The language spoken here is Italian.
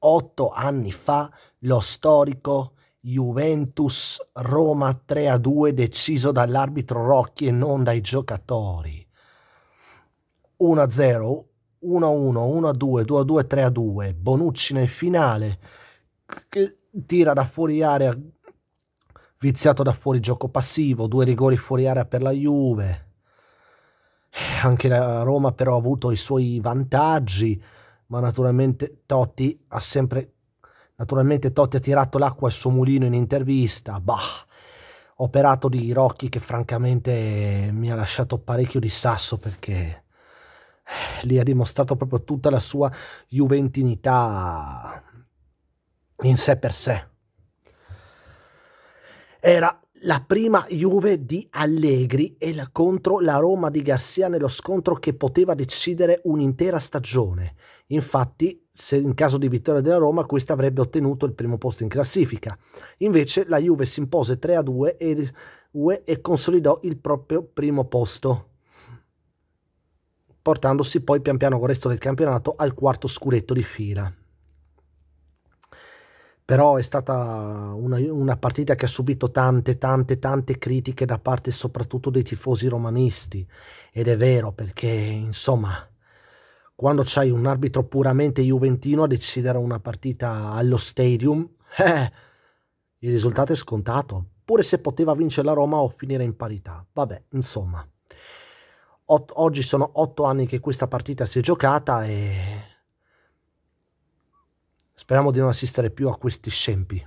otto anni fa lo storico Juventus Roma 3 a 2 deciso dall'arbitro Rocchi e non dai giocatori. 1 a 0, 1 a 1, 1 a 2, 2 a 2, 3 a 2. Bonucci nel finale che tira da fuori area viziato da fuori gioco passivo, due rigori fuori area per la Juve. Anche la Roma però ha avuto i suoi vantaggi ma naturalmente Totti ha sempre naturalmente Totti ha tirato l'acqua al suo mulino in intervista, bah, operato di Rocchi che francamente mi ha lasciato parecchio di sasso perché eh, lì ha dimostrato proprio tutta la sua juventinità in sé per sé. Era la prima Juve di Allegri e la contro la Roma di Garcia nello scontro che poteva decidere un'intera stagione. Infatti, se in caso di vittoria della Roma, questa avrebbe ottenuto il primo posto in classifica. Invece, la Juve si impose 3 a 2 e, e consolidò il proprio primo posto, portandosi poi pian piano con il resto del campionato al quarto scudetto di fila però è stata una, una, partita che ha subito tante, tante, tante critiche da parte soprattutto dei tifosi romanisti ed è vero perché insomma quando c'hai un arbitro puramente juventino a decidere una partita allo stadium eh, il risultato è scontato pure se poteva vincere la Roma o finire in parità vabbè insomma Ot oggi sono otto anni che questa partita si è giocata e Speriamo di non assistere più a questi scempi.